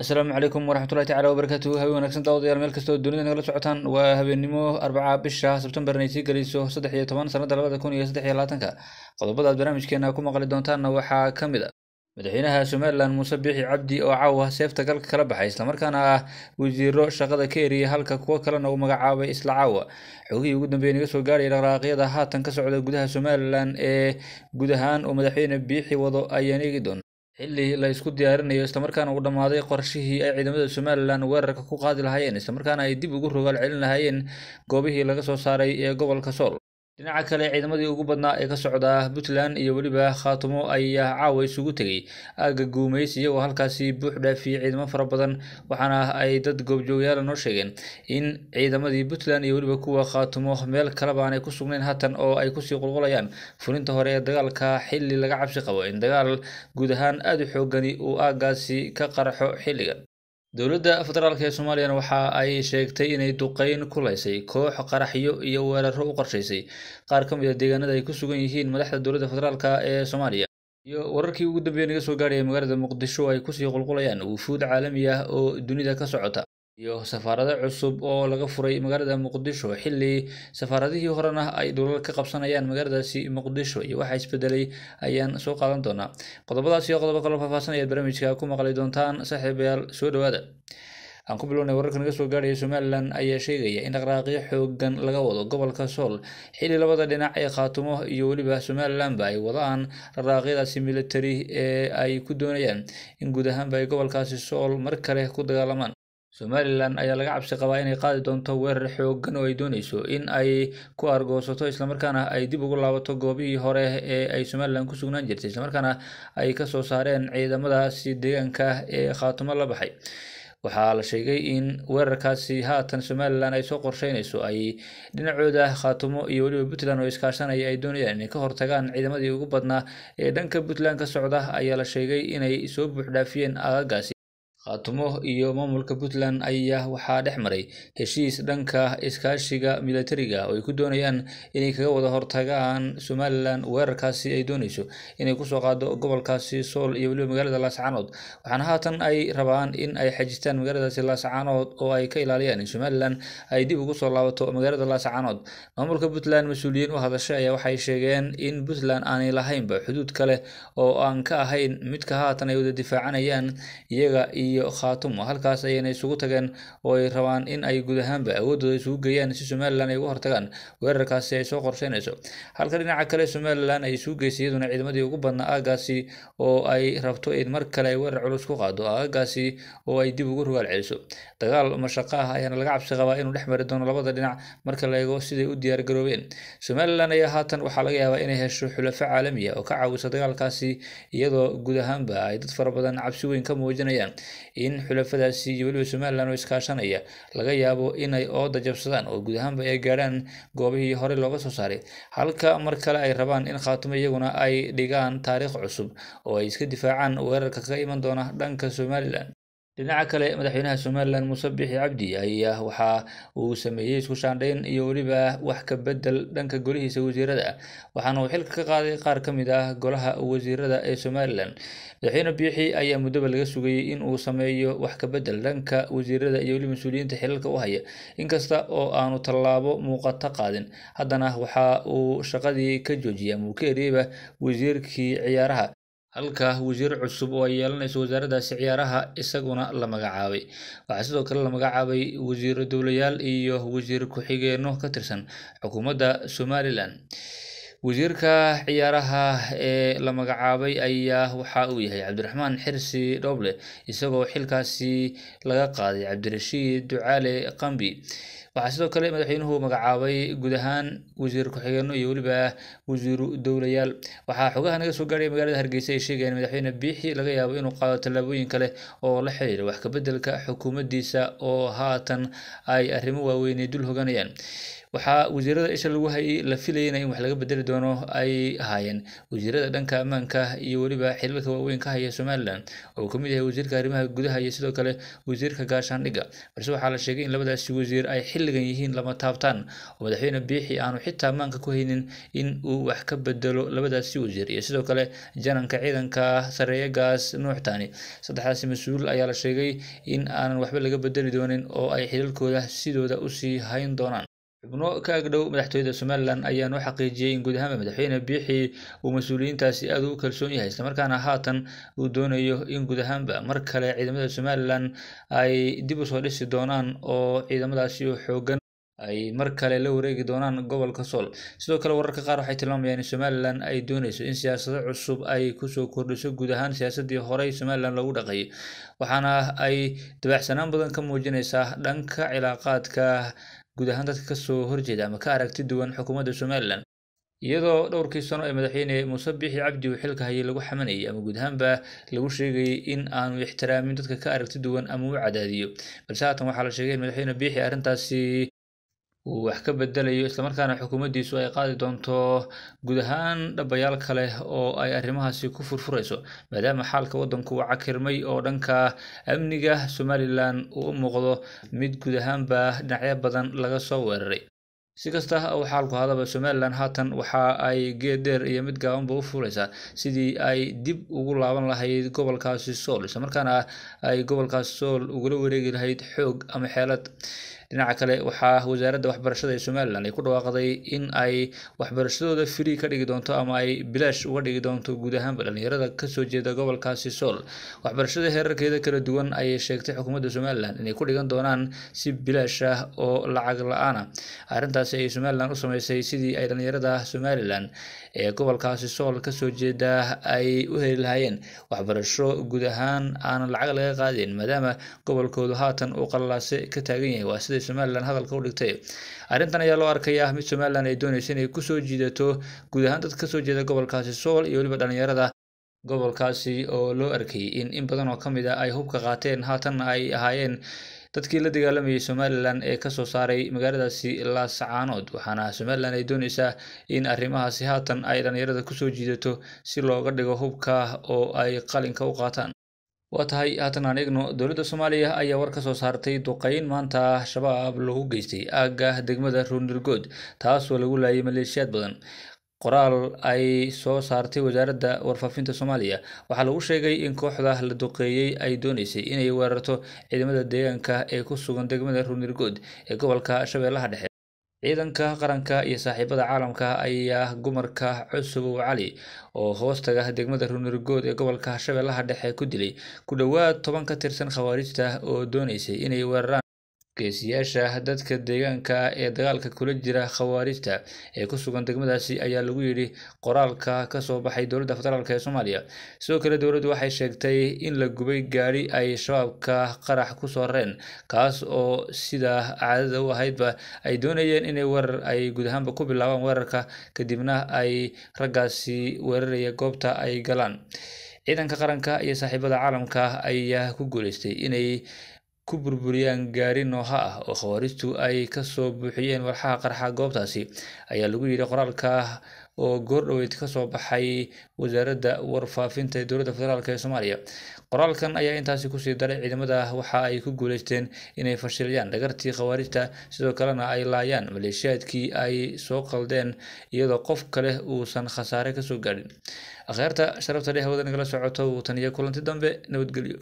asalaamu calaykum waraxmatullahi tacala wabarakaatu habe wanaagsan daawadayaal meel kastoo dunida nagala socotaan waa habeenimo arbaca bisha sebtembarna sii gelayso saddex iyo toban sannada labada kun iyo saddex iyo labaatanka qodobadaad barnaamijkeena ku maqli doontaanna waxaa ka mid a madaxweynaha somalilan muuse biixi cabdi oo caawa seefta galka kala baxay islamarkaana ah wasiiro shaqada ka eriyay halka kuwo kalena uu magacaabay isla caawa xoogihii ugu dambeeyay naga soo gaaraya dhaqdhaqaaqyada haatan ka socda gudaha somalilan ee guud ahaan uu madaxweyne biixi wado ayaan eegi doona xilli la isku diyaarinayo islamarkaana uu dhammaaday qorshihii ay ciidamada somalilan weerarka ku qaadi lahaayeen islamarkaana ay dib ugu rogaal celin lahaayeen goobihii laga soo saaray ee gobolka sool dhinaca kale ciidamadii ugu badnaa ee ka socda puntland iyo weliba khaatumo ayaa caawa isugu tegey aagga guumays iyagoo halkaasi buux dhaafiyey ciidamo fara badan waxaana ay dad goobjoogyaala noo sheegeen in ciidamadii puntland iyo weliba kuwa khaatumo meel kaleba aanay ku sugnayn haatan oo ay kusii qulqulayaan fulinta hore ee dagaalka xilli laga cabsi qabo in dagaal guud ahaan aada u xoogani uu aaggaasi ka qaraxo xilligan dowladda federaalk ee soomaaliyana waxa ay sheegtay inay duqayn ku laysay koox qaraxyo iyo weeraro u qorshaysay qaar ka mid a ah deegaanada ay ku sugan yihiin madaxda dowladda federaalk ee soomaaliya iyo wararkii ugu dambeeya naga soo gaadhaya magaalada muqdisho ay kusii qulqulayaan wufuud caalami ah oo dunida ka socota iyo safaarado cusub oo laga furay magaalada muqdisho xili safaaradihii horena ay dowlal ka qabsanayaan magaaladaasi muqdisho iyo waxa isbedelay ayaan soo qaadan doonaa qodobadaas iyo qodobo kaloo faahfaahsanaya ad barnaamijka ku maqli doontaan saaxiibayaal soo dhawaada aan ku bilownay wararka naga soo gaaraya somalilan ayaa sheegaya in dhaqdhaaqyo xoogan laga wado gobolka sool xili labada dhinac ee khaatumo iyo weliba somalilanba ay wadaan dhaqdhaaqyadaasi milatari ee ay ku doonayaan in guud ahaanba ay gobolkaasi sool mar kale ku dagaalamaan somalilan ayaa laga cabsi qabaa inay qaadi doonto weerar xooggan oo ay doonayso in ay ku argoosato islamarkaana ay dib ugu laabato goobihii hore ee ay somalilan ku sugnaan jirtay islamarkaana ay kasoo saareen ciidamadaasi deegaanka ee khaatumo la baxay waxaa la sheegay in weerarkaasi haatan somalilan ay soo qorsheynayso ay dhinacooda khaatumo iyo weliba puntland oo iskaashanaya ay doonayaan inay ka hortagaan ciidamadii ugu badnaa ee dhanka puntland ka socda ayaa la sheegay inay soo buux dhaafiyeen aagaagaasi khaatumo iyo maamulka puntland ayaa waxaa dhex maray heshiis dhanka iskaashiga milatariga ah oo ay ku doonayaan inay kaga wada hortagaan somalilan weerarkaasi ay doonayso inay kusoo qaado gobolkaasi sool iyo weliba magaalada laascaanood waxaana haatan ay rabaan in ay xajistaan magaaladaasi laascaanood oo ay ka ilaaliyaan in somalilan ay dib ugu soo laabato magaalada laascaanood maamulka puntland mas-uuliyiin u hadashay ayaa waxay sheegeen in puntland aanay lahaynba xuduud kale oo aan ka ahayn midka haatan ay wada difaacanayaan iyaga iyo khaatumo halkaas ayayna isugu tageen oo ay rabaan in ay guud ahaanba awoodooda isugu geeyaan si somalilan ay uga hortagaan weerarkaasi ay soo qorsheynayso halka dhinaca kale somalilan ay isugu geysay iyaduna ciidamadii ugu badnaa aagaasi oo ay rabto in mar kale ay weerar culus ku qaado aagaasi oo ay dib ugu rugaal celiso dagaal mashaqo ah ayaana laga cabsi qabaa inuu dhex mari doono labada dhinac marka la eego siday u diyaargaroobeen somalilan ayaa haatan waxaa laga yaabaa inay hesho xulafo caalami ah oo ka caawisa dagaalkaasi iyadoo guud ahaanba ay dad fara badan cabsi weyn ka muujinayaan in xulafadaasi iyo weliba somalilan oo iskaashanaya laga yaabo inay ooda jabsadaan oo guud ahaanba ay gaadhaan goobihii horey looga soo saaray halka mar kale ay rabaan in khaatumo iyaguna ay dhigaan taariikh cusub oo ay iska difaacaan weerarka kaga iman doona dhanka somalilan dhinaca kale madaxweynaha somalilan muuse bixi cabdi ayaa waxaa uu sameeyey isku shaandhayn iyo weliba wax ka bedel dhanka golihiisa wasiirada waxaana uu xilka ka qaaday qaar ka mid ah golaha wasiirada ee somalilan madaxweyne biixi ayaa muddoba laga sugayey in uu sameeyo wax ka bedel dhanka wasiirada iyo weliba mas-uuliyiinta xilalka u haya inkasta oo aanu tallaabo muuqata qaadin haddana waxa uu shaqadii ka joojiyey ama wasiirkii ciyaaraha halka wasiir cusub oo ay yeelanayso wasaaraddaasi ciyaaraha isaguna la magacaabay waxaa sidoo kale la magacaabay wasiiro dowlayaal iyo wasiir ku-xigeenno ka tirsan xukuumadda somalilan wasiirka ciyaaraha ee la magacaabay ayaa waxa uu yahay cabdiraxmaan xirsi dhoble isagoo xilkaasi laga qaaday cabdirashiid ducaale qambi waxaa sidoo kale madaxweynuhu magacaabay guud ahaan wasiir ku-xigeenno iyo weliba wasiiru dowlayaal waxaa xogaha naga soo gaadhaya magaalada hargeysa ay sheegayaan madaxweyne biixi laga yaabo inuu qaado tallaabooyin kale oo la xiriira wax kabeddelka xukuumaddiisa oo haatan ay arrimo waaweynay dul hoganayaan waxaa wasiirada isha lagu hayay la filayana in wax laga bedeli doono ay ahaayeen wasiirada dhanka ammaanka iyo weliba xilalka waaweyn ka haya somalilan oo kamid yahay wasiirka arrimaha gudaha iyo sidoo kale wasiirka gaashaandhigga balse waxaa la sheegay in labadaasi wasiir ay xil xilligan yihiin lama taabtaan oo madaxweyne biixi aanu xitaa maanka ku haynin in uu wax ka bedelo labadaasi wasiir iyo sidoo kale jananka ciidanka sareeya gaas taani saddexdaasi mas-uul ayaa la sheegay in aanan waxba laga bedeli doonin oo ay xilalkooda sidooda usii hayn doonaan xubno ka agdhow madaxtooyada somalilan ayaan u xaqiijiyey in guud ahaanba madaxweyne biixii uu mas-uuliyiintaasi aad ugu kalsoon yahay islamarkaana haatan uu doonayo in guud ahaanba mar kale ciidamada somalilan ay dib usoo dhisi doonaan oo ciidamadaasi oo xoogan ay mar kale la wareegi doonaan gobolka sool sidoo kale wararka qaar waxay tilmaamayaan in somalilan ay doonayso in siyaasado cusub ay kusoo kordhiso guud ahaan siyaasadii horey somalilan loogu dhaqayay waxaana ay dabacsanaan badan ka muujinaysaa dhanka cilaaqaadka guud ahaan dadka kasoo horjeeda ama ka aragti duwan xukuumadda somalilan iyadoo dhowrkii sano ee madaxweyne muuse biixi cabdi uu xilka hayay lagu xamanayay ama guud ahaanba lagu sheegayay in aanu ixtiraamin dadka ka aragti duwan ama u cadaadiyo balse haatan waxaa la sheegay in madaxweyne biixi arrintaasi uu wax ka bedelayo islamarkaana xukuumaddiisu ay qaadi doonto guud ahaan dhabayaal kale oo ay arrimahaasi ku furfurayso maadaama xaalka waddanku waca cakirmay oo dhanka amniga somalilan uu u muuqdo mid guud ahaanba dhinacyo badan laga soo weeraray si kasta uu xaalku hadaba somalilan haatan waxa ay geed iyo mid gaabanba u fuulaysaa sidii ay dib ugu laaban lahayd gobolkaasi sool islamarkaana ay gobolkaasi sool ugula wareegi lahayd xoog ama xeelad dhinaca kale waxaa wasaaradda waxbarashada ee somalilan ay ku dhawaaqday in ay waxbarashadooda free ka dhigi doonto ama ay bilaash uga dhigi doonto guud ahaanba dhalinyarada kasoo jeeda gobolkaasi sool waxbarashada heerarkeeda kala duwan ayay sheegtay xukuumadda somalilan inay ku dhigan doonaan si bilaash ah oo lacag la-aana ah. arrintaasi ay somalilan u sameysay sidii ay dhalinyarada somalilan ee gobolkaasi sool kasoo jeeda ay u heli lahaayeen waxbarasho guud ahaan aan lacag laga qaadeen maadaama gobolkoodu haatan uu qallaase ka taagan yahay waa sida somaliland hadalka u dhigtay arrintan ayaa loo arkayaa ah, mid somalilan ay doonaysa inay kusoo jiidato guud ahaan dad kasoo jeeda gobolkaasi sool iyo weliba dhalinyarada gobolkaasi oo loo arkay in in badan oo ka mid a ah ay hubka qaateen haatanna ay ahaayeen dadkii la dagaalamayay somalilan ee kasoo saaray magaaladaasi laascaanood waxaana somaliland ay doonaysaa in arrimahaasi haatan ay dhalinyarada kusoo jiidato si looga dhigo hubka oo ay qalinka u qaataan waa tahay haatan aan eegno dowladda soomaaliya ayaa war ka soo saartay duqeyn maanta ah shabaab lagu geystay aagga degmada ruunirgood taasoo lagu laayay maleeshiyaad badan qoraal ay soo saartay wasaaradda warfaafinta soomaaliya waxaa lagu sheegay in kooxda la duqeeyey ay dooneysay inay weerarto ciidamada deegaanka ee ku sugan degmada ruunirgood ee gobolka shabeellaha dhexe ciidanka qaranka iyo saaxiibada caalamka ayaa gumarka cusubow cali oo hoostaga degmada runurgood ee gobolka shabeellaha dhexe ku dilay ku dhowaad toban ka tirsan khawaarijta oo dooneysay inay weeraraan geesiyaasha dadka deegaanka ee dagaalka kula jira khawaarijta ee ku sugan degmadaasi ayaa lagu yidhi qoraalka ka soo baxay dowladda federaalk ee soomaaliya sidoo kale dowladdu waxay sheegtay in la gubay gaari ay shabaabka qarax ku soo rareen kaas oo sidaa caadada u ahaydba ay doonayeen inay weerar ay guud ahaanba ku bilaabaan weerarka kadibna ay raggaasi weeraraya goobta ay galaan ciidanka qaranka iyo saaxiibada caalamka ayaa ku guuleystay inay ku burburiyaan gaari Nooha ah oo khawaaristu ay ka soo buuxiyeen walxaha qarxa goobtaasi ayaa lagu yidhi qoraalka oo goordhoweed ka soo baxay wasaaradda warfaafinta ee dowladda federaalk ee soomaaliya qoraalkan ayaa intaasi kusii daray ciidamada waxa ay ku guuleysteen inay fashiliyaan dhagartii khawaarijta sidoo kalena ay laayaan maleeshiyaadkii ay soo qaldeen iyadoo qof kale uusan khasaare kasoo gaadhin akhyaarta sharafta leh hawada nagala socoto wuu taniya kulanti dambe nabadgelyo